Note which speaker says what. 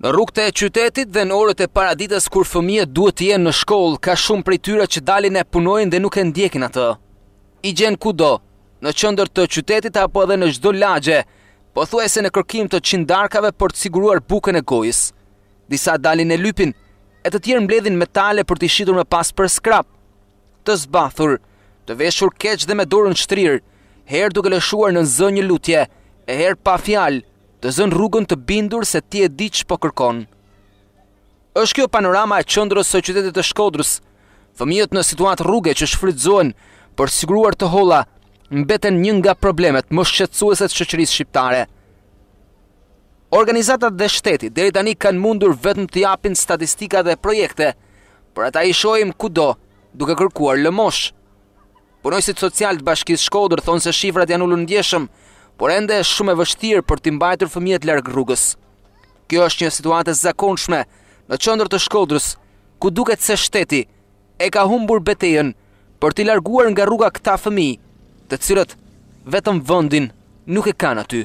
Speaker 1: Në rrugët e qytetit dhe në orët e paradites kur fëmijët duhet të jenë në shkollë, ka shumë prej tyre që dalin e punojnë dhe nuk e ndjekin atë. I gjen kudo, në qendër të qytetit apo edhe në çdo lagje, pothuajse në kërkim të qindarkave për të siguruar bukën e gojës. Disa dalin e lypin, e të tjerë mbledhin metale për të shitur më pas për skrap. Të zbathur, të veshur keq dhe me dorën shtrirë, herë duke lëshuar në zë një lutje, e herë pa fjalë, të zënë rrugën të bindur se ti e di që po kërkon. Êshtë kjo panorama e qëndrës së qytetit të shkodrës, fëmijët në situatë rruge që shfridzohen për siguruar të hola, mbeten një nga problemet më të qëqërisë shqiptare. Organizatat dhe shteti deri tani kanë mundur vetëm të japin statistika dhe projekte, por ata i shohim kudo duke kërkuar lëmosh. Punojësit social të Bashkisë Shkodër thonë se shifrat janë ulur ndjeshëm, Por ende është shumë e vështirë për të mbajtur fëmijët larg rrugës. Kjo është një situatë zakonshme në qendër të Shkodrës, ku duket se shteti e ka humbur betejën për t'i larguar nga rruga këta fëmijë, të cilët vetëm vendin nuk e kanë aty.